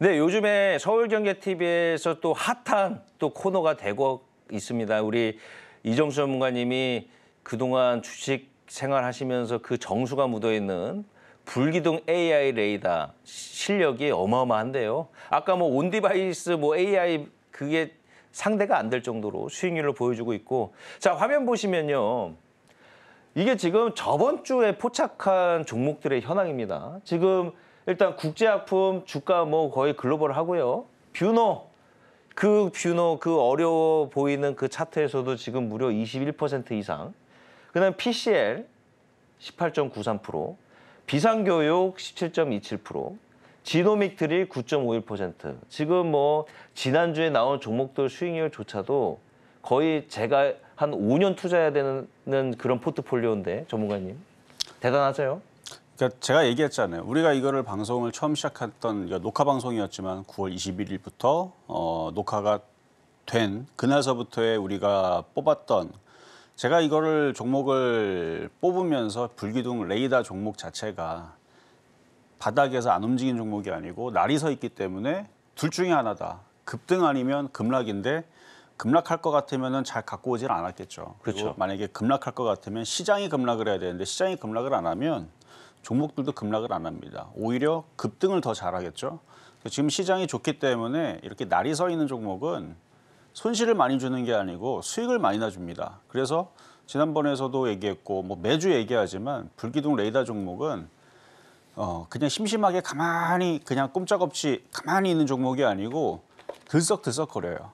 네, 요즘에 서울경제TV에서 또 핫한 또 코너가 되고 있습니다. 우리 이정수 전문가님이 그동안 주식 생활하시면서 그 정수가 묻어있는 불기둥 AI 레이더 실력이 어마어마한데요. 아까 뭐 온디바이스 뭐 AI 그게 상대가 안 될 정도로 수익률을 보여주고 있고 자 화면 보시면요. 이게 지금 저번 주에 포착한 종목들의 현황입니다. 지금 일단 국제약품 주가 뭐 거의 글로벌 하고요. 뷰노 그 뷰노 그 어려워 보이는 그 차트에서도 지금 무려 21% 이상. 그다음 PCL 18.93%, 비상교육 17.27%, 지노믹 드릴 9.51%. 지금 뭐 지난주에 나온 종목들 수익률조차도 거의 제가 한 5년 투자해야 되는 그런 포트폴리오인데 전문가님 대단하세요. 그러니까 제가 얘기했잖아요. 우리가 이거를 방송을 처음 시작했던 그러니까 녹화 방송이었지만 9월 21일부터 어, 녹화가 된 그날서부터의 우리가 뽑았던 제가 이거를 종목을 뽑으면서 불기둥 레이더 종목 자체가 바닥에서 안 움직인 종목이 아니고 날이 서 있기 때문에 둘 중에 하나다. 급등 아니면 급락인데 급락할 것 같으면은 잘 갖고 오질 않았겠죠. 그렇죠. 만약에 급락할 것 같으면 시장이 급락을 해야 되는데 시장이 급락을 안 하면 종목들도 급락을 안 합니다. 오히려 급등을 더 잘하겠죠. 지금 시장이 좋기 때문에 이렇게 날이 서 있는 종목은 손실을 많이 주는 게 아니고 수익을 많이 놔줍니다 그래서 지난번에서도 얘기했고 뭐 매주 얘기하지만 불기둥 레이더 종목은 어 그냥 심심하게 가만히 그냥 꼼짝없이 가만히 있는 종목이 아니고 들썩들썩 거려요.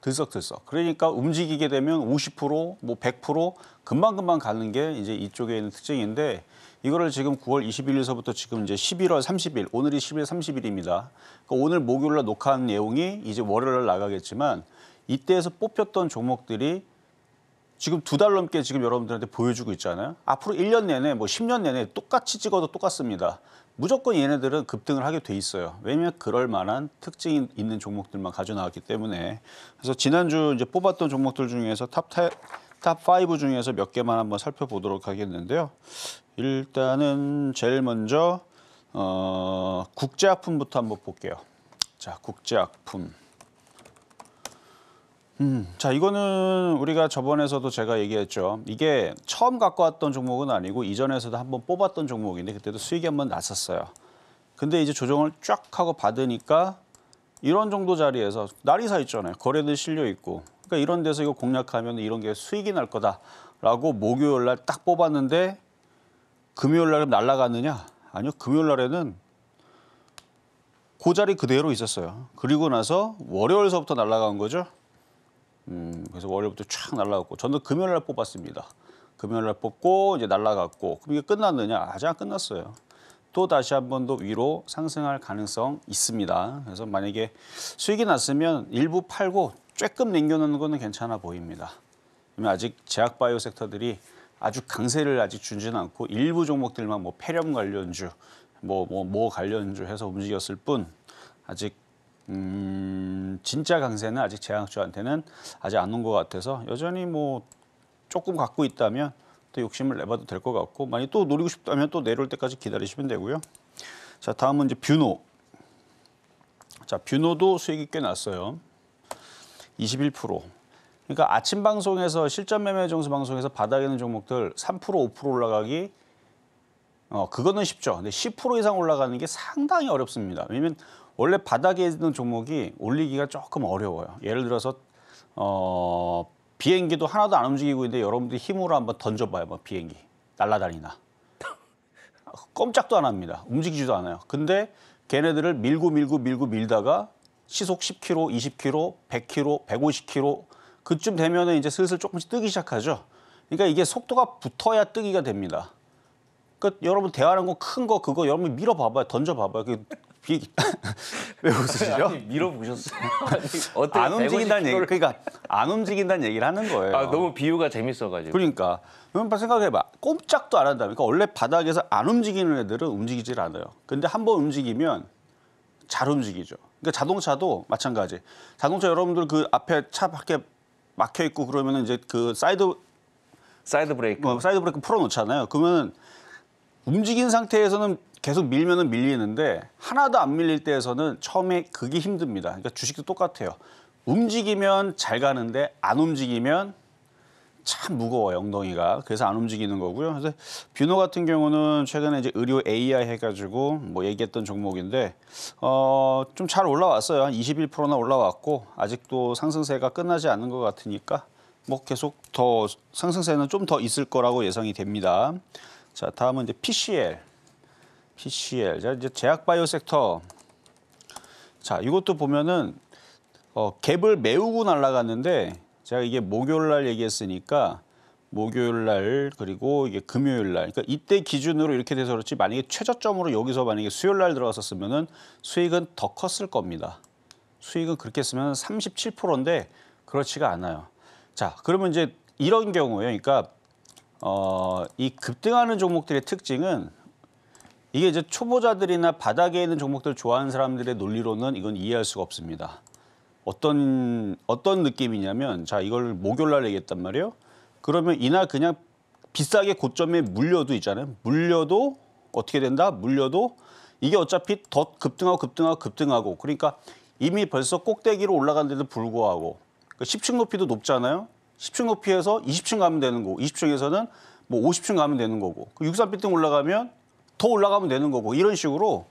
들썩들썩. 그러니까 움직이게 되면 50%, 뭐 100% 금방금방 가는 게 이제 이쪽에 있는 특징인데 이거를 지금 9월 21일서부터 지금 이제 11월 30일, 오늘이 11월 30일입니다. 그러니까 오늘 목요일 날 녹화한 내용이 이제 월요일 날 나가겠지만 이때에서 뽑혔던 종목들이 지금 두 달 넘게 지금 여러분들한테 보여주고 있잖아요. 앞으로 1년 내내 뭐 10년 내내 똑같이 찍어도 똑같습니다. 무조건 얘네들은 급등을 하게 돼 있어요. 왜냐면 그럴 만한 특징이 있는 종목들만 가져 나왔기 때문에. 그래서 지난주 이제 뽑았던 종목들 중에서 탑 10, 탑5 중에서 몇 개만 한번 살펴보도록 하겠는데요. 일단은 제일 먼저 어, 국제약품부터 한번 볼게요. 자, 국제약품. 음, 자 이거는 우리가 저번에서도 제가 얘기했죠. 이게 처음 갖고 왔던 종목은 아니고 이전에서도 한번 뽑았던 종목인데 그때도 수익이 한번 났었어요. 근데 이제 조정을 쫙 하고 받으니까 이런 정도 자리에서 날이 사 있잖아요. 거래들 실려 있고 그러니까 이런 데서 이거 공략하면 이런 게 수익이 날 거다라고 목요일 날 딱 뽑았는데 금요일 날 날라갔느냐? 아니요. 금요일 날에는 그 자리 그대로 있었어요. 그리고 나서 월요일서부터 날라간 거죠. 음, 그래서 월요일부터 촥 날라갔고 저는 금요일 날 뽑았습니다. 금요일 날 뽑고 이제 날라갔고 그럼 이게 끝났느냐? 아직 안 끝났어요. 또 다시 한 번 더 위로 상승할 가능성 있습니다. 그래서 만약에 수익이 났으면 일부 팔고 조금 남겨놓는 거는 괜찮아 보입니다. 아직 제약 바이오 섹터들이 아주 강세를 아직 준지는 않고 일부 종목들만 뭐 폐렴 관련주, 뭐뭐뭐 뭐, 뭐 관련주 해서 움직였을 뿐 아직 음, 진짜 강세는 아직 제약주한테는 아직 안 온 것 같아서 여전히 뭐 조금 갖고 있다면 또 욕심을 내봐도 될 것 같고 많이 또 노리고 싶다면 또 내려올 때까지 기다리시면 되고요. 자 다음은 이제 뷰노. 자 뷰노도 수익이 꽤 났어요. 21%. 그러니까 아침 방송에서 실전 매매 정수 방송에서 바닥에는 있 종목들 3% 5% 올라가기 어 그거는 쉽죠. 근데 10% 이상 올라가는 게 상당히 어렵습니다. 왜냐면 원래 바닥에 있는 종목이 올리기가 조금 어려워요. 예를 들어서 어 비행기도 하나도 안 움직이고 있는데 여러분들이 힘으로 한번 던져봐요. 뭐 비행기 날라다니나 꼼짝도 안 합니다. 움직이지도 않아요. 근데 걔네들을 밀고 밀고 밀고 밀다가 시속 10km, 20km, 100km, 150km 그쯤 되면은 이제 슬슬 조금씩 뜨기 시작하죠. 그러니까 이게 속도가 붙어야 뜨기가 됩니다. 그러니까 여러분 대화하는 거 큰 거 그거 여러분 밀어 봐봐요. 던져 봐봐요. 그 비행기 왜 웃으시죠? 아니, 밀어보셨어요? 아니, 안 움직인다는 얘기 그러니까 안 움직인다는 얘기를 하는 거예요. 아, 너무 비유가 재밌어가지고. 그러니까 여러분 생각해봐. 꼼짝도 안 한다. 그러니까 원래 바닥에서 안 움직이는 애들은 움직이질 않아요. 근데 한번 움직이면 잘 움직이죠. 그러니까 자동차도 마찬가지. 자동차 여러분들 그 앞에 차 밖에 막혀 있고 그러면 은 이제 그 사이드 사이드 브레이크 뭐, 사이드 브레이크 풀어 놓잖아요. 그러면 움직인 상태에서는 계속 밀면은 밀리는데 하나도 안 밀릴 때에서는 처음에 그게 힘듭니다. 그러니까 주식도 똑같아요. 움직이면 잘 가는데 안 움직이면 참 무거워요 엉덩이가 그래서 안 움직이는 거고요. 그래서 뷰노 같은 경우는 최근에 이제 의료 AI 해가지고 뭐 얘기했던 종목인데 어, 좀 잘 올라왔어요 한 21%나 올라왔고 아직도 상승세가 끝나지 않는것 같으니까 뭐 계속 더 상승세는 좀 더 있을 거라고 예상이 됩니다. 자 다음은 이제 PCL, PCL 자 이제 제약 바이오 섹터 자 이것도 보면은 어, 갭을 메우고 날아갔는데 제가 이게 목요일 날 얘기했으니까 목요일 날 그리고 이게 금요일 날 그러니까 이때 기준으로 이렇게 돼서 그렇지 만약에 최저점으로 여기서 만약에 수요일 날 들어갔었으면은 수익은 더 컸을 겁니다. 수익은 그렇게 쓰면 37%인데 그렇지가 않아요. 자, 그러면 이제 이런 경우에 그러니까 어, 이 급등하는 종목들의 특징은 이게 이제 초보자들이나 바닥에 있는 종목들 좋아하는 사람들의 논리로는 이건 이해할 수가 없습니다. 어떤 어떤 느낌이냐면 자 이걸 목요일 날 얘기했단 말이에요. 그러면 이날 그냥 비싸게 고점에 물려도 있잖아요. 물려도 어떻게 된다? 물려도 이게 어차피 더 급등하고 급등하고 급등하고 그러니까 이미 벌써 꼭대기로 올라간데도 불구하고 그 10층 높이도 높잖아요. 10층 높이에서 20층 가면 되는 거고 20층에서는 뭐 50층 가면 되는 거고 63빌딩 그 올라가면 더 올라가면 되는 거고 이런 식으로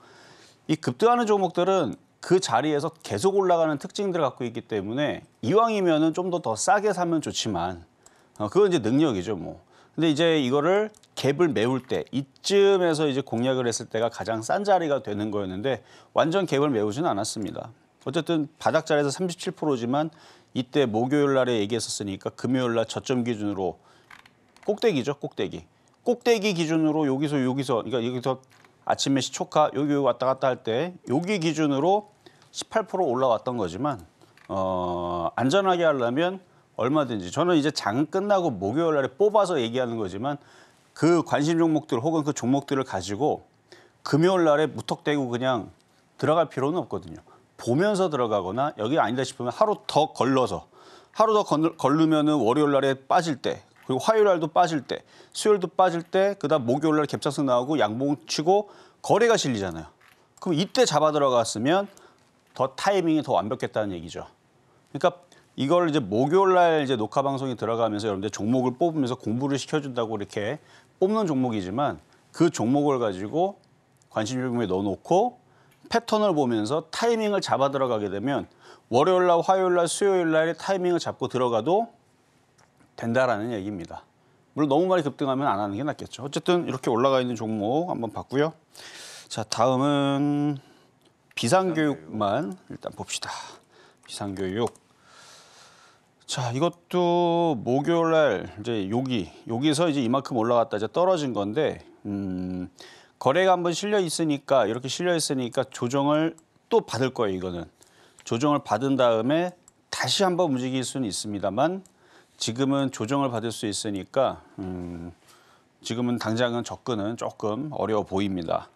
이 급등하는 종목들은 그 자리에서 계속 올라가는 특징들을 갖고 있기 때문에 이왕이면좀더 더 싸게 사면 좋지만 어, 그건 이제 능력이죠 뭐. 근데 이제 이거를 갭을 메울 때 이쯤에서 이제 공략을 했을 때가 가장 싼 자리가 되는 거였는데 완전 갭을 메우지는 않았습니다. 어쨌든 바닥 자리에서 37%지만 이때 목요일 날에 얘기했었으니까 금요일 날 저점 기준으로 꼭대기죠 꼭대기. 꼭대기 기준으로 여기서 여기서 그러니까 여기서 아침에 시초카 여기 왔다 갔다 할 때 여기 기준으로 18% 올라왔던 거지만 어, 안전하게 하려면 얼마든지 저는 이제 장 끝나고 목요일 날에 뽑아서 얘기하는 거지만 그 관심 종목들 혹은 그 종목들을 가지고 금요일 날에 무턱대고 그냥 들어갈 필요는 없거든요. 보면서 들어가거나 여기 아니다 싶으면 하루 더 걸러서 하루 더 걸르면은 월요일 날에 빠질 때 그리고 화요일 날도 빠질 때 수요일도 빠질 때 그다음 목요일 날갭작승 나오고 양봉 치고 거래가 실리잖아요. 그럼 이때 잡아 들어갔으면 더 타이밍이 더 완벽했다는 얘기죠. 그러니까 이걸 이제 목요일 날 이제 녹화 방송에 들어가면서 여러분들 종목을 뽑으면서 공부를 시켜준다고 이렇게 뽑는 종목이지만 그 종목을 가지고 관심 종목에 넣어놓고 패턴을 보면서 타이밍을 잡아 들어가게 되면 월요일 날, 화요일 날, 수요일 날에 타이밍을 잡고 들어가도 된다라는 얘기입니다. 물론 너무 많이 급등하면 안 하는 게 낫겠죠. 어쨌든 이렇게 올라가 있는 종목 한번 봤고요. 자, 다음은 비상교육만 일단 봅시다. 비상교육. 자, 이것도 목요일 날 이제 여기 여기서 이제 이만큼 올라갔다 이제 떨어진 건데 음, 거래가 한번 실려 있으니까 이렇게 실려 있으니까 조정을 또 받을 거예요, 이거는. 조정을 받은 다음에 다시 한번 움직일 수는 있습니다만 지금은 조정을 받을 수 있으니까 음, 지금은 당장은 접근은 조금 어려워 보입니다.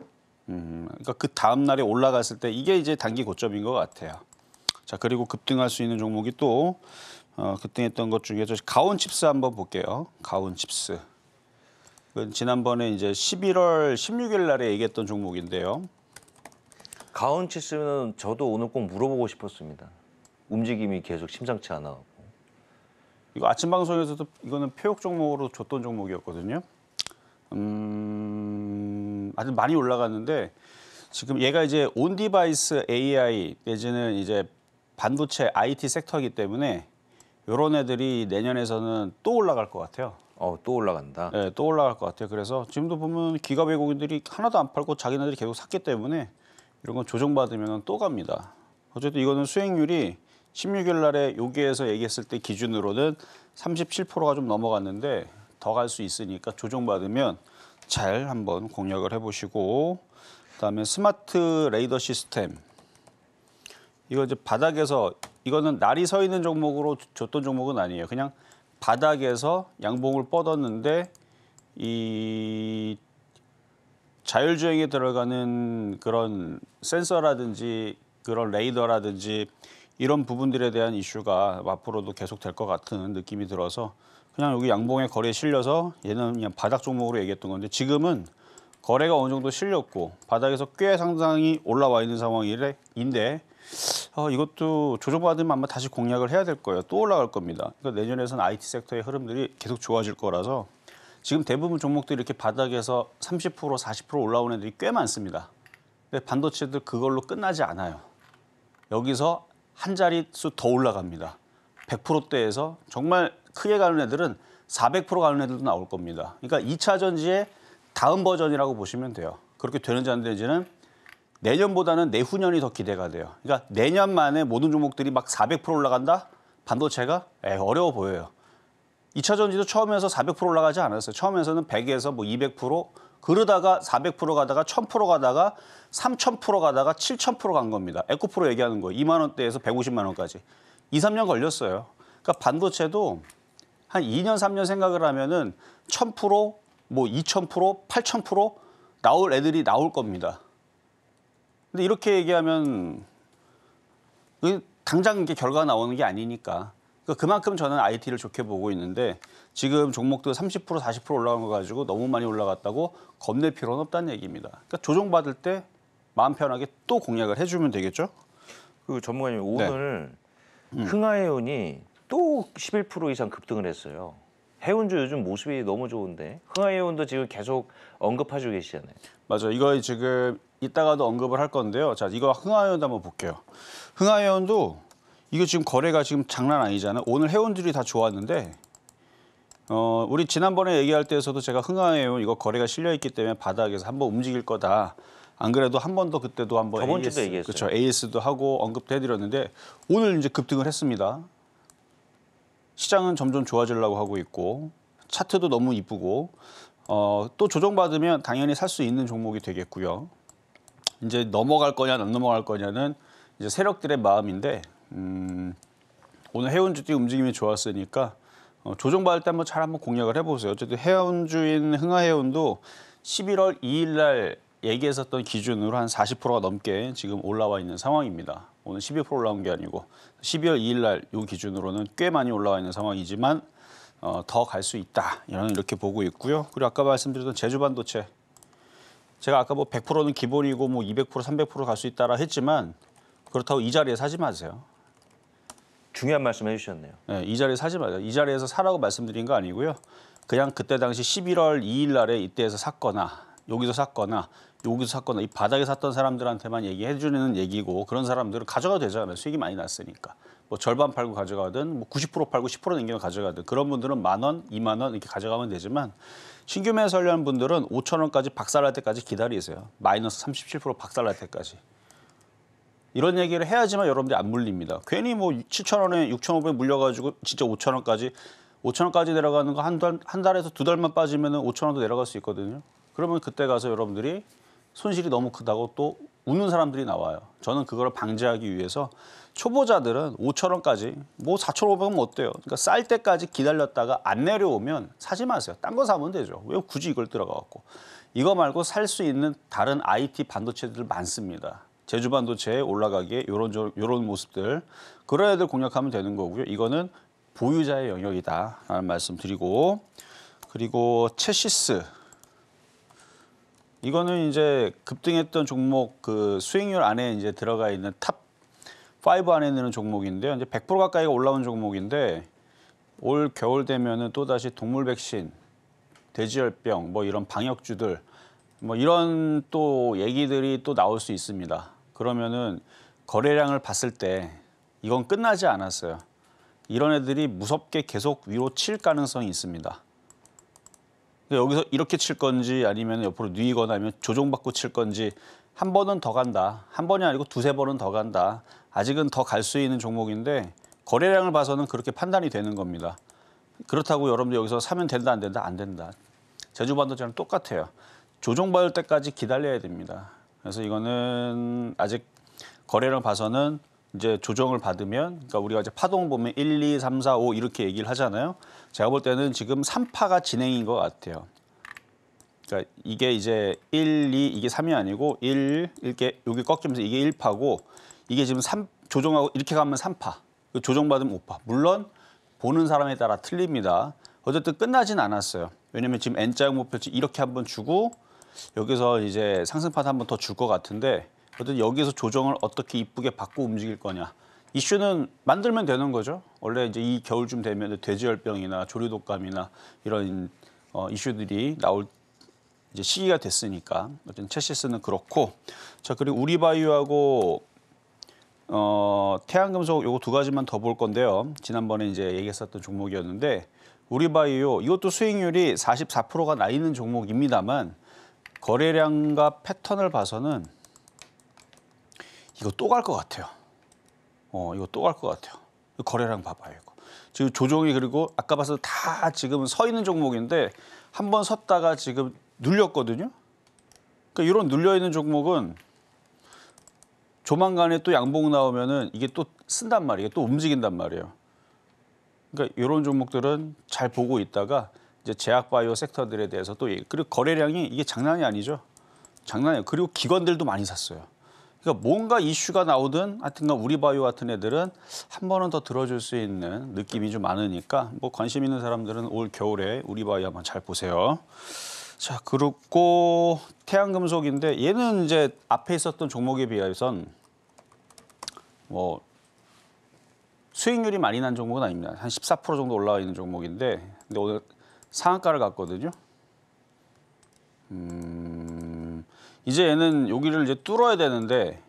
음, 그러니까 그 다음 날에 올라갔을 때 이게 이제 단기 고점인 것 같아요. 자 그리고 급등할 수 있는 종목이 또 어, 급등했던 것 중에서 가온칩스 한번 볼게요. 가온칩스. 지난번에 이제 11월 16일 날에 얘기했던 종목인데요. 가온칩스는 저도 오늘 꼭 물어보고 싶었습니다. 움직임이 계속 심상치 않아 이거 아침 방송에서도 이거는 표적 종목으로 줬던 종목이었거든요. 음... 아주 많이 올라갔는데 지금 얘가 이제 온 디바이스 AI 내지는 이제 반도체 IT 섹터이기 때문에 이런 애들이 내년에서는 또 올라갈 것 같아요. 어, 또 올라간다. 네, 또 올라갈 것 같아요. 그래서 지금도 보면 기가 외국인들이 하나도 안 팔고 자기네들이 계속 샀기 때문에 이런 건 조정받으면 또 갑니다. 어쨌든 이거는 수익률이 16일 날에 여기에서 얘기했을 때 기준으로는 37%가 좀 넘어갔는데 더 갈 수 있으니까 조정받으면 잘 한번 공략을 해보시고 그다음에 스마트 레이더 시스템 이거 이제 바닥에서 이거는 날이 서 있는 종목으로 줬던 종목은 아니에요. 그냥 바닥에서 양봉을 뻗었는데 이 자율주행에 들어가는 그런 센서라든지 그런 레이더라든지 이런 부분들에 대한 이슈가 앞으로도 계속 될 것 같은 느낌이 들어서 그냥 여기 양봉의 거래에 실려서 얘는 그냥 바닥 종목으로 얘기했던 건데 지금은 거래가 어느 정도 실렸고 바닥에서 꽤 상당히 올라와 있는 상황인데 어, 이것도 조정받으면 아마 다시 공략을 해야 될 거예요. 또 올라갈 겁니다. 그러니까 내년에선 IT 섹터의 흐름들이 계속 좋아질 거라서 지금 대부분 종목들이 이렇게 바닥에서 30% 40% 올라오는 애들이 꽤 많습니다. 근데 반도체들 그걸로 끝나지 않아요. 여기서 한 자릿수 더 올라갑니다. 100%대에서 정말 크게 가는 애들은 400% 가는 애들도 나올 겁니다. 그러니까 2차 전지의 다음 버전이라고 보시면 돼요. 그렇게 되는지 안 되는지는 내년보다는 내후년이 더 기대가 돼요. 그러니까 내년 만에 모든 종목들이 막 400% 올라간다? 반도체가? 에, 어려워 보여요. 2차 전지도 처음에서 400% 올라가지 않았어요. 처음에서는 100에서 뭐 200%, 그러다가 400% 가다가 1000% 가다가 3000% 가다가 7000%간 겁니다. 에코프로 얘기하는 거예요. 2만 원대에서 150만 원까지. 2, 3년 걸렸어요. 그러니까 반도체도 한 2년, 3년 생각을 하면은 1000%, 뭐 2000%, 8000% 나올 애들이 나올 겁니다. 근데 이렇게 얘기하면 당장 이게 결과 나오는 게 아니니까. 그러니까 그만큼 저는 IT를 좋게 보고 있는데 지금 종목도 30% 40% 올라간 거 가지고 너무 많이 올라갔다고 겁낼 필요는 없다는 얘기입니다. 그러니까 조정받을 때 마음 편하게 또 공략을 해주면 되겠죠. 그 전문가님 네. 오늘 네. 음. 흥하해운이 또11% 이상 급등을 했어요. 해운주 요즘 모습이 너무 좋은데 흥하해운도 지금 계속 언급하시고 계시잖아요. 맞아요. 이거 지금 이따가도 언급을 할 건데요. 자, 이거 흥하해운도 한번 볼게요. 흥하해운도 이거 지금 거래가 지금 장난 아니잖아요. 오늘 해운들이 다 좋았는데 어, 우리 지난번에 얘기할 때에서도 제가 흥하해운 이거 거래가 실려 있기 때문에 바닥에서 한번 움직일 거다. 안 그래도 한 번 더 그때도 한번 저번 AS, 주도 얘기했어요. 그렇죠. AS도 하고 언급도 해드렸는데 오늘 이제 급등을 했습니다. 시장은 점점 좋아지려고 하고 있고 차트도 너무 이쁘고 어, 또 조정받으면 당연히 살 수 있는 종목이 되겠고요. 이제 넘어갈 거냐 안 넘어갈 거냐는 이제 세력들의 마음인데 음, 오늘 해운주도 움직임이 좋았으니까 어, 조정받을 때 한번 잘 한번 공략을 해보세요. 어쨌든 해운주인 흥하해운도 11월 2일 날 얘기했었던 기준으로 한 40%가 넘게 지금 올라와 있는 상황입니다. 오늘 12% 올라온 게 아니고 12월 2일 날 요 기준으로는 꽤 많이 올라와 있는 상황이지만 어, 더갈 수 있다 이런 이렇게 보고 있고요. 그리고 아까 말씀드렸던 제주 반도체 제가 아까 뭐 100%는 기본이고 뭐200% 300%갈 수 있다라 했지만 그렇다고 이 자리에 사지 마세요. 중요한 말씀 해주셨네요. 네, 이 자리에 사지 마세요. 이 자리에서 사라고 말씀드린 거 아니고요. 그냥 그때 당시 11월 2일 날에 이때에서 샀거나 여기서 샀거나 여기서 샀거나 이 바닥에 샀던 사람들한테만 얘기해 주는 얘기고 그런 사람들은 가져가도 되잖아요. 수익이 많이 났으니까. 뭐 절반 팔고 가져가든 뭐 90% 팔고 10% 남기면 가져가든 그런 분들은 만 원, 2만 원 이렇게 가져가면 되지만 신규 매수하려는 분들은 5천 원까지 박살날 때까지 기다리세요. 마이너스 37% 박살날 때까지. 이런 얘기를 해야지만 여러분들이 안 물립니다. 괜히 뭐 7천 원에 6천0에 물려가지고 진짜 5천 원까지 5천 원까지 내려가는 거한한 달에서 두 달만 빠지면은 5천 원도 내려갈 수 있거든요. 그러면 그때 가서 여러분들이 손실이 너무 크다고 또 우는 사람들이 나와요. 저는 그걸 방지하기 위해서 초보자들은 5천원까지 뭐4 5 0 뭐 0원 어때요? 그러니까 쌀 때까지 기다렸다가 안 내려오면 사지 마세요. 딴 거 사면 되죠. 왜 굳이 이걸 들어가갖고. 이거 말고 살 수 있는 다른 IT 반도체들 많습니다. 제주 반도체에 올라가게 이런 요런 모습들 그런 애들 공략하면 되는 거고요. 이거는 보유자의 영역이다라는 말씀 드리고 그리고 체시스 이거는 이제 급등했던 종목 그 수익률 안에 이제 들어가 있는 탑5 안에 드는 종목인데요. 이제 100% 가까이 올라온 종목인데 올 겨울 되면은 또 다시 동물 백신, 돼지열병 뭐 이런 방역주들 뭐 이런 또 얘기들이 또 나올 수 있습니다. 그러면은 거래량을 봤을 때 이건 끝나지 않았어요. 이런 애들이 무섭게 계속 위로 칠 가능성이 있습니다. 여기서 이렇게 칠 건지 아니면 옆으로 누이거나 아면 조종받고 칠 건지 한 번은 더 간다. 한 번이 아니고 두세 번은 더 간다. 아직은 더 갈 수 있는 종목인데 거래량을 봐서는 그렇게 판단이 되는 겁니다. 그렇다고 여러분들 여기서 사면 된다 안 된다 안 된다. 제주 반도처럼 똑같아요. 조정받을 때까지 기다려야 됩니다. 그래서 이거는 아직 거래량 봐서는 이제 조정을 받으면 그러니까 우리가 이제 파동 보면 1, 2, 3, 4, 5 이렇게 얘기를 하잖아요. 제가 볼 때는 지금 3파가 진행인 것 같아요. 그러니까 이게 이제 1, 2 이게 3이 아니고 1 이렇게 여기 꺾이면서 이게 1파고 이게 지금 3 조정하고 이렇게 가면 3파. 그 조정받으면 5파. 물론 보는 사람에 따라 틀립니다. 어쨌든 끝나진 않았어요. 왜냐면 지금 N자형 목표치 이렇게 한번 주고 여기서 이제 상승 파트 한번 더 줄 것 같은데 어쨌든 여기서 조정을 어떻게 이쁘게 바꿔 움직일 거냐. 이슈는 만들면 되는 거죠. 원래 이제 이 겨울쯤 되면 돼지열병이나 조류독감이나 이런 어, 이슈들이 나올 이제 시기가 됐으니까 어쨌든 채시스는 그렇고 자 그리고 우리바이오하고 어, 태양금속 요거 두 가지만 더 볼 건데요. 지난번에 이제 얘기했었던 종목이었는데 우리바이오 이것도 수익률이 44%가 나 있는 종목입니다만 거래량과 패턴을 봐서는 이거 또 갈 것 같아요. 어, 이거 또 갈 것 같아요. 거래량 봐봐요. 이거. 지금 조종이 그리고 아까 봐서 다 지금 서 있는 종목인데 한번 섰다가 지금 눌렸거든요. 그러니까 이런 눌려 있는 종목은 조만간에 또 양봉 나오면은 이게 또 쓴단 말이에요. 또 움직인단 말이에요. 그러니까 이런 종목들은 잘 보고 있다가 이제 제약바이오 섹터들에 대해서 또 그리고 거래량이 이게 장난이 아니죠. 장난이에요. 그리고 기관들도 많이 샀어요. 그러니까 뭔가 이슈가 나오든 하여튼간 우리 바이오 같은 애들은 한 번은 더 들어줄 수 있는 느낌이 좀 많으니까 뭐 관심 있는 사람들은 올 겨울에 우리 바이오 한번 잘 보세요. 자, 그렇고 태양금속인데 얘는 이제 앞에 있었던 종목에 비해선 뭐 수익률이 많이 난 종목은 아닙니다. 한 14% 정도 올라와 있는 종목인데 근데 오늘 상한가를 갔거든요. 음... 이제 얘는 여기를 이제 뚫어야 되는데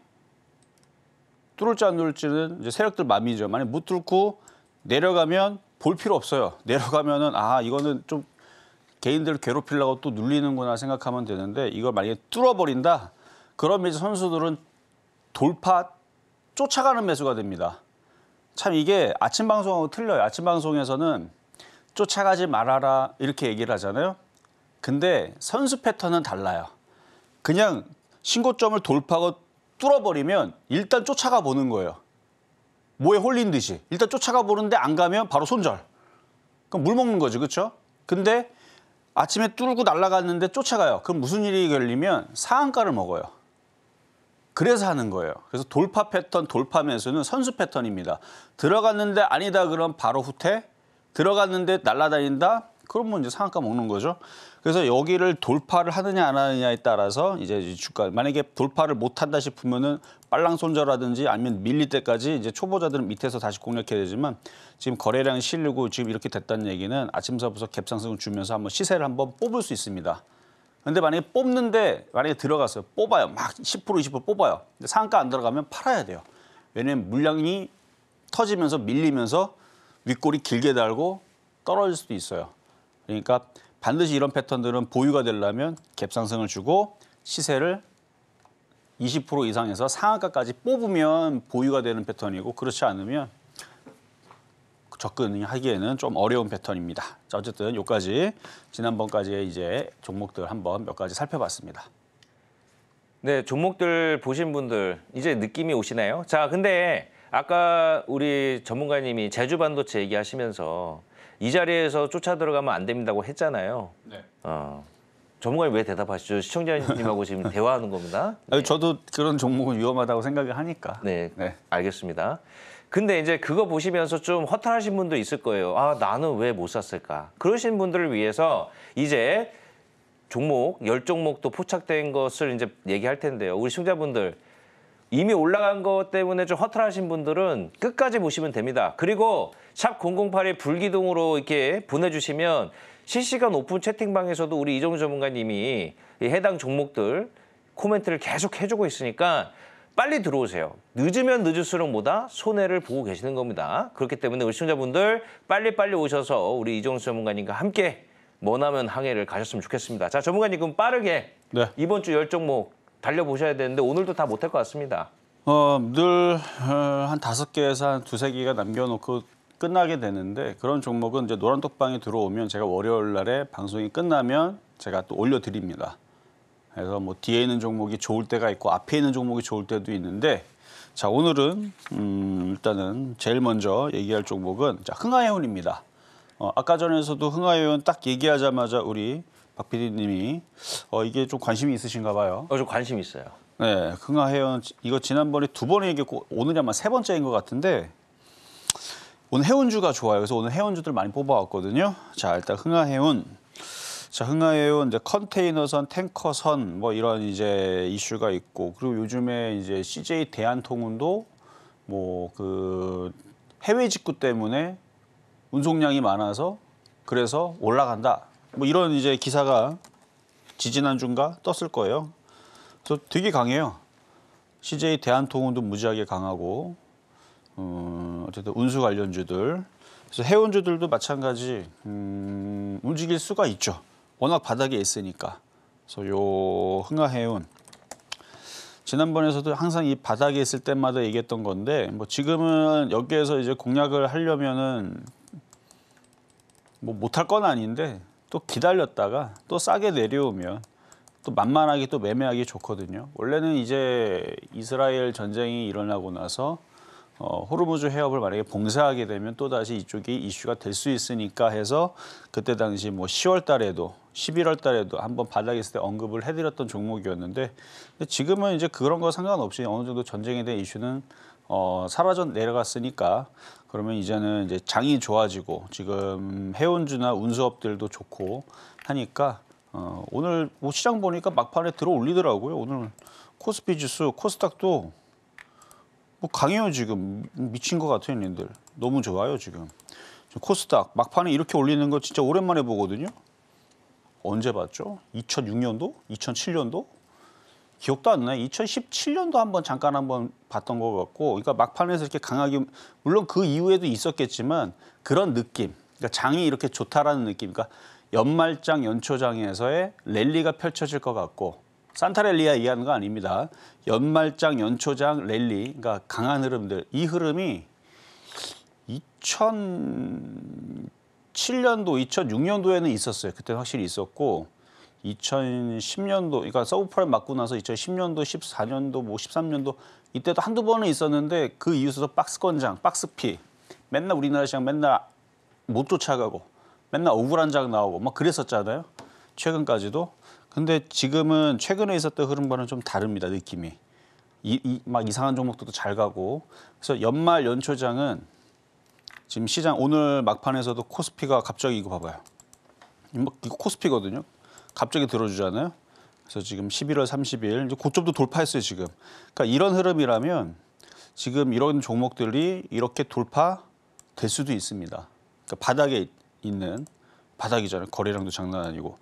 뚫을지 안 뚫을지는 이제 세력들 마음이죠. 만약 못 뚫고 내려가면 볼 필요 없어요. 내려가면은 아 이거는 좀 개인들을 괴롭히려고 또 눌리는구나 생각하면 되는데 이걸 만약에 뚫어버린다. 그럼 이제 선수들은 돌파 쫓아가는 매수가 됩니다. 참 이게 아침 방송하고 틀려요. 아침 방송에서는 쫓아가지 말아라 이렇게 얘기를 하잖아요. 근데 선수 패턴은 달라요. 그냥 신고점을 돌파하고 뚫어버리면 일단 쫓아가 보는 거예요. 뭐에 홀린 듯이. 일단 쫓아가 보는데 안 가면 바로 손절. 그럼 물 먹는 거지, 그쵸 근데 아침에 뚫고 날아갔는데 쫓아가요. 그럼 무슨 일이 걸리면 상한가를 먹어요. 그래서 하는 거예요. 그래서 돌파 패턴, 돌파 매수는 선수 패턴입니다. 들어갔는데 아니다 그럼 바로 후퇴, 들어갔는데 날아다닌다 그러면 이제 상한가 먹는 거죠. 그래서 여기를 돌파를 하느냐 안 하느냐에 따라서 이제 주가 만약에 돌파를 못 한다 싶으면은 빨랑 손절하든지 아니면 밀릴 때까지 이제 초보자들은 밑에서 다시 공략해야 되지만 지금 거래량이 실리고 지금 이렇게 됐다는 얘기는 아침서부터 갭상승을 주면서 한번 시세를 한번 뽑을 수 있습니다. 근데 만약에 뽑는데 만약에 들어갔어요. 뽑아요. 막 10% 20% 뽑아요. 근데 상가 안 들어가면 팔아야 돼요. 왜냐면 물량이 터지면서 밀리면서 윗골이 길게 달고 떨어질 수도 있어요. 그러니까 반드시 이런 패턴들은 보유가 되려면 갭상승을 주고 시세를 20% 이상에서 상한가까지 뽑으면 보유가 되는 패턴이고 그렇지 않으면 접근하기에는 좀 어려운 패턴입니다. 자, 어쨌든 여기까지 지난번까지의 이제 종목들 한번 몇 가지 살펴봤습니다. 네, 종목들 보신 분들 이제 느낌이 오시나요? 자, 근데 아까 우리 전문가님이 제주 반도체 얘기하시면서 이 자리에서 쫓아 들어가면 안 됩니다고 했잖아요. 네. 어. 전문가님 왜 대답하시죠? 시청자님하고 지금 대화하는 겁니다. 네. 저도 그런 종목은 위험하다고 생각을 하니까. 네, 네. 알겠습니다. 근데 이제 그거 보시면서 좀 허탈하신 분도 있을 거예요. 아, 나는 왜 못 샀을까? 그러신 분들을 위해서 이제 종목, 열 종목도 포착된 것을 이제 얘기할 텐데요. 우리 시청자분들 이미 올라간 것 때문에 좀 허탈하신 분들은 끝까지 보시면 됩니다. 그리고 샵 008에 불기둥으로 이렇게 보내주시면 실시간 오픈 채팅방에서도 우리 이종우 전문가님이 해당 종목들 코멘트를 계속 해주고 있으니까 빨리 들어오세요. 늦으면 늦을수록 뭐다? 손해를 보고 계시는 겁니다. 그렇기 때문에 우리 시청자분들 빨리빨리 오셔서 우리 이종수 전문가님과 함께 원하면 항해를 가셨으면 좋겠습니다. 자, 전문가님 그럼 빠르게 네. 이번 주 열 종목 달려보셔야 되는데 오늘도 다 못할 것 같습니다. 어, 늘한 어, 다섯 개에서 한 두 세 개가 남겨놓고 끝나게 되는데 그런 종목은 이제 노란 톡방에 들어오면 제가 월요일 날에 방송이 끝나면 제가 또 올려드립니다. 그래서 뭐 뒤에 있는 종목이 좋을 때가 있고 앞에 있는 종목이 좋을 때도 있는데 자 오늘은 음, 일단은 제일 먼저 얘기할 종목은 자 흥하해운입니다. 어, 아까 전에서도 흥하해운 딱 얘기하자마자 우리 박 PD님이 어, 이게 좀 관심이 있으신가 봐요. 어, 좀 관심 있어요. 네, 흥하 해원 이거 지난번에 두 번에 얘기했고 오늘이 아마 세 번째인 것 같은데 오늘 해운주가 좋아요. 그래서 오늘 해운주들 많이 뽑아왔거든요. 자, 일단 흥하 해운. 자, 흥하 해운 이제 컨테이너선, 탱커선 뭐 이런 이제 이슈가 있고 그리고 요즘에 이제 CJ 대한통운도 뭐 그 해외 직구 때문에 운송량이 많아서 그래서 올라간다. 뭐 이런 이제 기사가 지지난주인가 떴을 거예요. 그래서 되게 강해요. CJ 대한통운도 무지하게 강하고 음, 어쨌든 운수 관련주들 그래서 해운주들도 마찬가지 음, 움직일 수가 있죠. 워낙 바닥에 있으니까. 그래서 요 흥하해운 지난번에서도 항상 이 바닥에 있을 때마다 얘기했던 건데 뭐 지금은 여기에서 이제 공략을 하려면은 뭐 못할 건 아닌데 또 기다렸다가 또 싸게 내려오면 또 만만하게 또 매매하기 좋거든요. 원래는 이제 이스라엘 전쟁이 일어나고 나서 어, 호르무즈 해협을 만약에 봉쇄하게 되면 또 다시 이쪽이 이슈가 될 수 있으니까 해서 그때 당시 뭐 10월 달에도 11월 달에도 한번 바닥에 있을 때 언급을 해드렸던 종목이었는데 지금은 이제 그런 거 상관없이 어느 정도 전쟁에 대한 이슈는 어, 사라져 내려갔으니까 그러면 이제는 이제 장이 좋아지고 지금 해운주나 운수업들도 좋고 하니까 어, 오늘 뭐 시장 보니까 막판에 들어올리더라고요. 오늘 코스피 지수, 코스닥도 뭐 강해요 지금 미친 것 같아요, 님들. 너무 좋아요 지금. 지금 코스닥 막판에 이렇게 올리는 거 진짜 오랜만에 보거든요. 언제 봤죠? 2006년도, 2007년도 기억도 안 나요. 2017년도 한 번 잠깐 한 번 봤던 것 같고, 그러니까 막판에서 이렇게 강하게 물론 그 이후에도 있었겠지만 그런 느낌, 그러니까 장이 이렇게 좋다라는 느낌, 그러니까 연말장 연초장에서의 랠리가 펼쳐질 것 같고 산타렐리아 이해하는 거 아닙니다. 연말장 연초장 랠리, 그러니까 강한 흐름들 이 흐름이 2007년도, 2006년도에는 있었어요. 그때 확실히 있었고. 2010년도 그러니까 서브프라임 맞고 나서 2010년도, 14년도, 뭐 13년도 이때도 한두 번은 있었는데 그 이웃에서 박스권장, 박스피 맨날 우리나라 시장 맨날 못 쫓아가고 맨날 억울한 장 나오고 막 그랬었잖아요. 최근까지도. 근데 지금은 최근에 있었던 흐름과는 좀 다릅니다. 느낌이. 이, 이, 막 이상한 종목들도 잘 가고. 그래서 연말 연초장은 지금 시장 오늘 막판에서도 코스피가 갑자기 이거 봐봐요. 뭐 이거 코스피거든요. 갑자기 들어주잖아요. 그래서 지금 11월 30일 이제 고점도 돌파했어요 지금. 그러니까 이런 흐름이라면 지금 이런 종목들이 이렇게 돌파될 수도 있습니다. 그러니까 바닥에 있는 바닥이잖아요. 거래량도 장난 아니고.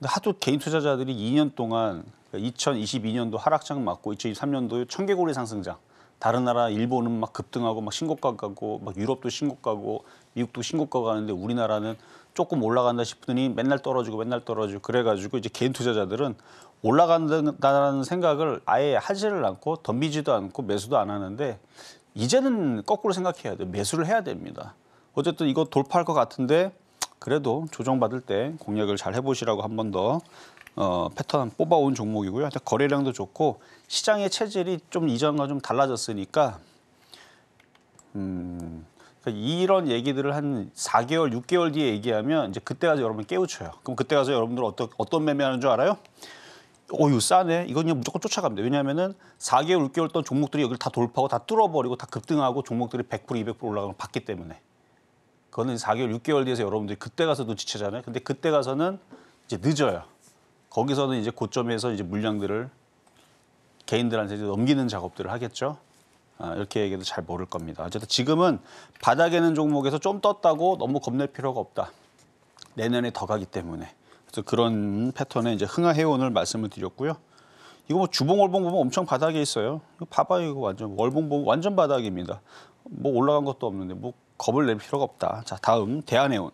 근데 하도 개인 투자자들이 2년 동안 그러니까 2022년도 하락장 맞고 2023년도 청개구리 상승장 다른 나라 일본은 막 급등하고 막 신고가 가고 막 유럽도 신고가고 미국도 신고가 가는데 우리나라는 조금 올라간다 싶더니 맨날 떨어지고 맨날 떨어지고 그래가지고 이제 개인 투자자들은 올라간다는 생각을 아예 하지를 않고 덤비지도 않고 매수도 안 하는데 이제는 거꾸로 생각해야 돼요. 매수를 해야 됩니다. 어쨌든 이거 돌파할 것 같은데 그래도 조정받을 때 공략을 잘 해보시라고 한번더 어, 패턴 뽑아온 종목이고요. 일단 거래량도 좋고 시장의 체질이 좀 이전과 좀 달라졌으니까 음, 그러니까 이런 얘기들을 한 4개월, 6개월 뒤에 얘기하면 이제 그때 가서 여러분 깨우쳐요. 그럼 그때 가서 여러분들 어떤 어떤 매매하는 줄 알아요? 어유 싸네. 이건 그냥 무조건 쫓아갑니다. 왜냐하면은 4개월, 6개월 동안 종목들이 여기를 다 돌파하고 다 뚫어버리고 다 급등하고 종목들이 100% 200%올라가면받기 때문에 그거는 4개월, 6개월 뒤에서 여러분들이 그때 가서 눈치채잖아요. 근데 그때 가서는 이제 늦어요. 거기서는 이제 고점에서 이제 물량들을 개인들한테 이제 넘기는 작업들을 하겠죠. 아, 이렇게 얘기해도 잘 모를 겁니다. 어쨌든 지금은 바닥에는 종목에서 좀 떴다고 너무 겁낼 필요가 없다. 내년에 더 가기 때문에. 그래서 그런 패턴에 이제 흥하해온을 말씀을 드렸고요. 이거 뭐 주봉 월봉 보면 엄청 바닥에 있어요. 이거 봐봐요. 이거 완전 월봉 보면 완전 바닥입니다. 뭐 올라간 것도 없는데 뭐 겁을 낼 필요가 없다. 자, 다음 대한해온.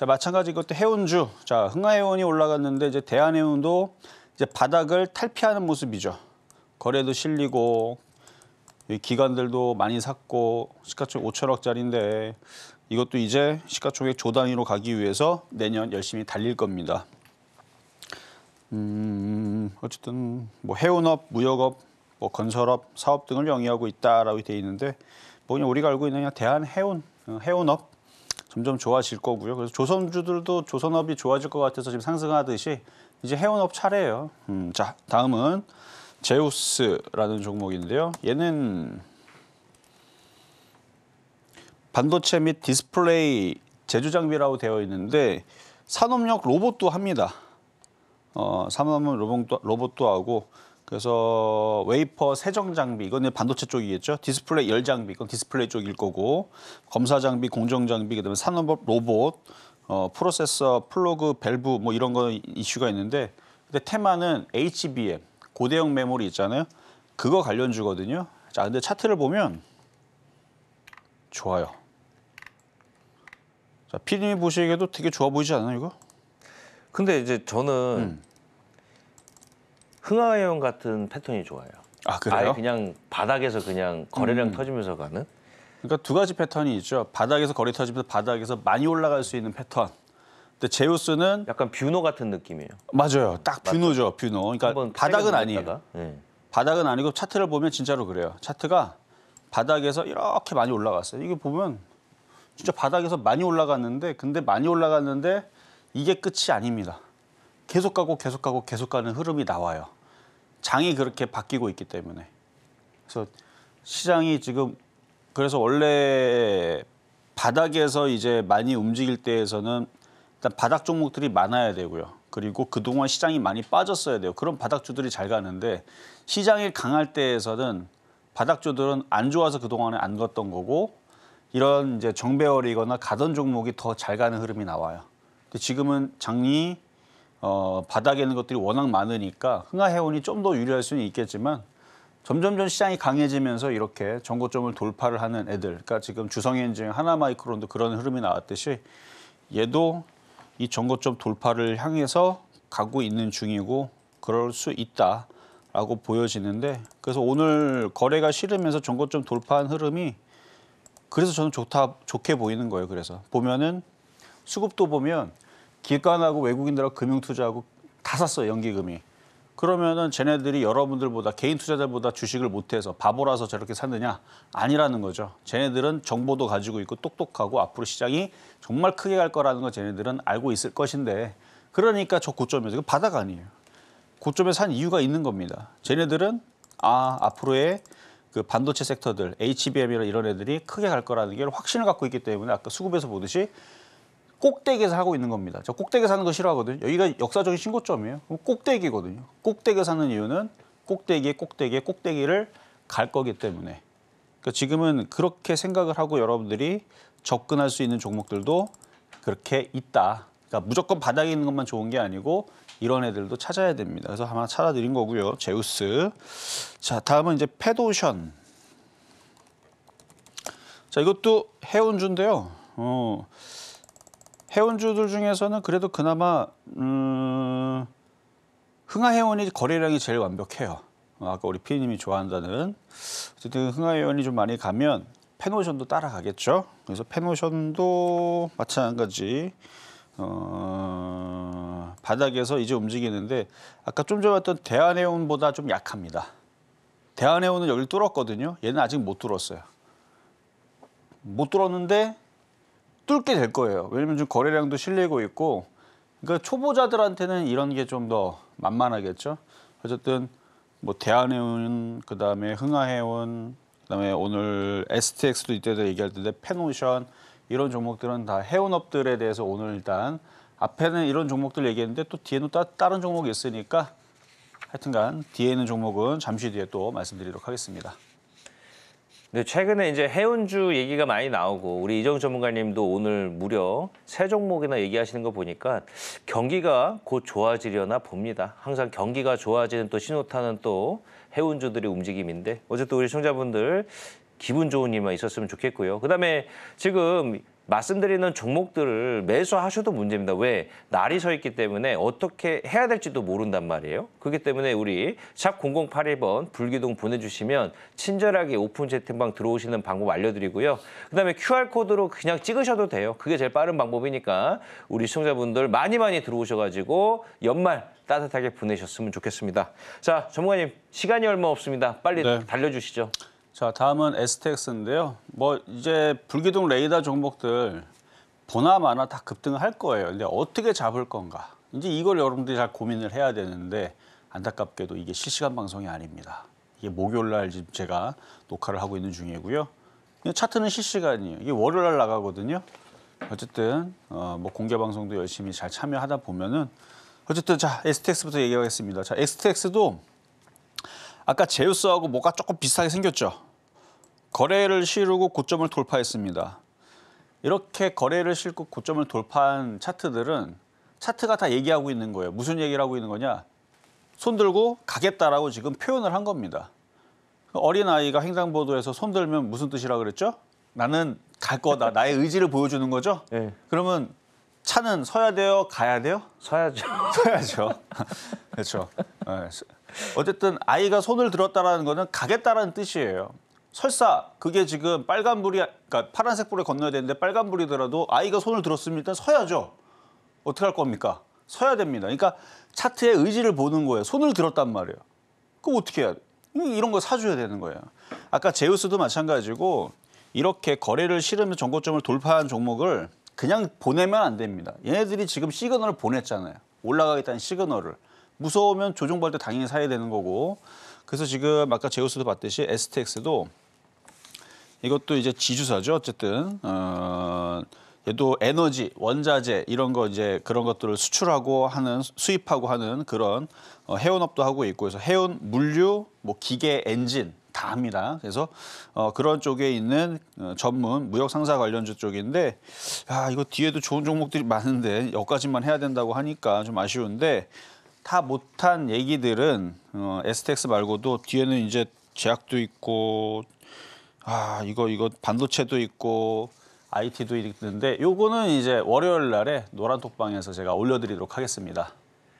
자, 마찬가지 이것도 해운주. 자, 흥하해운이 올라갔는데 이제 대한해운도 이제 바닥을 탈피하는 모습이죠. 거래도 실리고 기관들도 많이 샀고 시가총 5천억짜리인데 이것도 이제 시가총액 조 단위로 가기 위해서 내년 열심히 달릴 겁니다. 음, 어쨌든 뭐 해운업, 무역업, 뭐 건설업, 사업 등을 영위하고 있다라고 돼 있는데 뭐 그냥 우리가 알고 있느냐 대한 해운, 어, 해운업 점점 좋아질 거고요. 그래서 조선주들도 조선업이 좋아질 것 같아서 지금 상승하듯이 이제 해운업 차례예요. 음, 자, 다음은 제우스라는 종목인데요. 얘는 반도체 및 디스플레이 제조 장비라고 되어 있는데 산업용 로봇도 합니다. 어, 산업용 로봇도, 로봇도 하고 그래서 웨이퍼 세정 장비 이거는 반도체 쪽이겠죠. 디스플레이 열 장비 이건 디스플레이 쪽일 거고 검사 장비, 공정 장비 그다음에 산업 로봇, 어, 프로세서, 플러그, 밸브 뭐 이런 거 이슈가 있는데 근데 테마는 HBM 고대형 메모리 있잖아요. 그거 관련주거든요. 자, 근데 차트를 보면 좋아요. 자, 피디님 보시기에도 되게 좋아 보이지 않아요, 이거? 근데 이제 저는 음. 흥하회원 같은 패턴이 좋아요. 아 그래요? 아예 그냥 바닥에서 그냥 거래량 음. 터지면서 가는? 그러니까 두 가지 패턴이 있죠. 바닥에서 거래 터지면서 바닥에서 많이 올라갈 수 있는 패턴. 근데 제우스는 약간 뷰노 같은 느낌이에요. 맞아요. 딱 뷰노죠, 뷰노. 그러니까 바닥은 아니에요. 네. 바닥은 아니고 차트를 보면 진짜로 그래요. 차트가 바닥에서 이렇게 많이 올라갔어요. 이게 보면 진짜 바닥에서 많이 올라갔는데 근데 많이 올라갔는데 이게 끝이 아닙니다. 계속 가고 계속 가고 계속 가는 흐름이 나와요. 장이 그렇게 바뀌고 있기 때문에 그래서 시장이 지금 그래서 원래 바닥에서 이제 많이 움직일 때에서는 일단 바닥 종목들이 많아야 되고요. 그리고 그동안 시장이 많이 빠졌어야 돼요. 그런 바닥주들이 잘 가는데 시장이 강할 때에서는 바닥주들은 안 좋아서 그동안에 안 갔던 거고 이런 이제 정배열이거나 가던 종목이 더 잘 가는 흐름이 나와요. 근데 지금은 장이 어, 바닥에 있는 것들이 워낙 많으니까 흥하해운이 좀 더 유리할 수는 있겠지만 점점점 시장이 강해지면서 이렇게 전고점을 돌파를 하는 애들 그러니까 지금 주성엔진, 하나마이크론도 그런 흐름이 나왔듯이 얘도 이 전고점 돌파를 향해서 가고 있는 중이고 그럴 수 있다라고 보여지는데 그래서 오늘 거래가 싫으면서 전고점 돌파한 흐름이 그래서 저는 좋다 좋게 보이는 거예요. 그래서 보면은 수급도 보면 기관하고 외국인들하고 금융 투자하고 다 샀어요 연기금이. 그러면은 쟤네들이 여러분들보다 개인 투자자보다 주식을 못해서 바보라서 저렇게 샀느냐 아니라는 거죠. 쟤네들은 정보도 가지고 있고 똑똑하고 앞으로 시장이 정말 크게 갈 거라는 거 쟤네들은 알고 있을 것인데 그러니까 저 고점에서 이 바닥 아니에요. 고점에 산 이유가 있는 겁니다. 쟤네들은 아 앞으로의 그 반도체 섹터들 HBM이나 이런 애들이 크게 갈 거라는 게 확신을 갖고 있기 때문에 아까 수급에서 보듯이 꼭대기에서 하고 있는 겁니다. 저 꼭대기에서 하는 거 싫어하거든요. 여기가 역사적인 신고점이에요. 꼭대기거든요. 꼭대기에서 하는 이유는 꼭대기에 꼭대기에 꼭대기를 갈 거기 때문에 그러니까 지금은 그렇게 생각을 하고 여러분들이 접근할 수 있는 종목들도 그렇게 있다. 그러니까 무조건 바닥에 있는 것만 좋은 게 아니고 이런 애들도 찾아야 됩니다. 그래서 하나 찾아드린 거고요. 제우스. 자, 다음은 이제 페도션. 자, 이것도 해운주인데요. 어. 해운주들 중에서는 그래도 그나마 음, 흥하해운이 거래량이 제일 완벽해요. 어, 아까 우리 피디님이 좋아한다는 어쨌든 흥하해운이 좀 많이 가면 페노션도 따라가겠죠. 그래서 페노션도 마찬가지 어, 바닥에서 이제 움직이는데 아까 좀 전에 봤던 대한해운보다 좀 약합니다. 대한해운은 여기 뚫었거든요. 얘는 아직 못 뚫었어요. 못 뚫었는데 뚫게 될 거예요. 왜냐면 지금 거래량도 실리고 있고 그러니까 초보자들한테는 이런 게 좀 더 만만하겠죠. 어쨌든 뭐 대한해운, 그다음에 흥하해운, 그다음에 오늘 STX도 이때도 얘기할 텐데 페노션 이런 종목들은 다 해운업들에 대해서 오늘 일단 앞에는 이런 종목들 얘기했는데 또 뒤에는 따, 다른 종목이 있으니까 하여튼간 뒤에 있는 종목은 잠시 뒤에 또 말씀드리도록 하겠습니다. 네, 최근에 이제 해운주 얘기가 많이 나오고 우리 이정 전문가님도 오늘 무려 세 종목이나 얘기하시는 거 보니까 경기가 곧 좋아지려나 봅니다. 항상 경기가 좋아지는 또 신호탄은 또 해운주들의 움직임인데 어쨌든 우리 시청자분들 기분 좋은 일만 있었으면 좋겠고요. 그다음에 지금 말씀드리는 종목들을 매수하셔도 문제입니다. 왜? 날이 서 있기 때문에 어떻게 해야 될지도 모른단 말이에요. 그렇기 때문에 우리 샵 0081번 불기둥 보내주시면 친절하게 오픈 채팅방 들어오시는 방법 알려드리고요. 그다음에 QR코드로 그냥 찍으셔도 돼요. 그게 제일 빠른 방법이니까 우리 시청자분들 많이 많이 들어오셔가지고 연말 따뜻하게 보내셨으면 좋겠습니다. 자, 전문가님 시간이 얼마 없습니다. 빨리 네. 달려주시죠. 자, 다음은 STX인데요. 뭐 이제 불기둥 레이더 종목들 보나마나 다 급등할 을 거예요. 근데 어떻게 잡을 건가? 이제 이걸 여러분들이 잘 고민을 해야 되는데 안타깝게도 이게 실시간 방송이 아닙니다. 이게 목요일 날 지금 제가 녹화를 하고 있는 중이고요. 차트는 실시간이에요. 이게 월요일 날 나가거든요. 어쨌든 어, 뭐 공개 방송도 열심히 잘 참여하다 보면은 어쨌든 자 STX부터 얘기하겠습니다. 자 STX도 아까 제우스하고 뭐가 조금 비슷하게 생겼죠. 거래를 실르고 고점을 돌파했습니다. 이렇게 거래를 실고 고점을 돌파한 차트들은 차트가 다 얘기하고 있는 거예요. 무슨 얘기를 하고 있는 거냐? 손 들고 가겠다라고 지금 표현을 한 겁니다. 어린아이가 횡단보도에서 손 들면 무슨 뜻이라 고 그랬죠? 나는 갈 거다. 나의 의지를 보여주는 거죠? 네. 그러면 차는 서야 돼요? 가야 돼요? 서야죠. 서야죠. 그렇죠. 예. 어쨌든 아이가 손을 들었다라는 거는 가겠다라는 뜻이에요. 설사 그게 지금 빨간불이 그러니까 파란색불에 건너야 되는데 빨간불이더라도 아이가 손을 들었으면 서야죠. 어떻게 할 겁니까? 서야 됩니다. 그러니까 차트의 의지를 보는 거예요. 손을 들었단 말이에요. 그럼 어떻게 해야 돼? 음, 이런 거 사줘야 되는 거예요. 아까 제우스도 마찬가지고 이렇게 거래를 실으면 전고점을 돌파한 종목을 그냥 보내면 안 됩니다. 얘네들이 지금 시그널을 보냈잖아요. 올라가겠다는 시그널을. 무서우면 조종받을 때 당연히 사야 되는 거고 그래서 지금 아까 제우스도 봤듯이 STX도 이것도 이제 지주사죠 어쨌든 어, 얘도 에너지 원자재 이런 거 이제 그런 것들을 수출하고 하는 수입하고 하는 그런 어, 해운업도 하고 있고 그래서 해운 물류 뭐 기계 엔진 다 합니다. 그래서 어, 그런 쪽에 있는 어, 전문 무역 상사 관련주 쪽인데 야 아, 이거 뒤에도 좋은 종목들이 많은데 여기까지만 해야 된다고 하니까 좀 아쉬운데 다 못한 얘기들은 어, STX 말고도 뒤에는 이제 제약도 있고 아 이거 이거 반도체도 있고 IT도 있는데 요거는 이제 월요일 날에 노란 톡방에서 제가 올려드리도록 하겠습니다.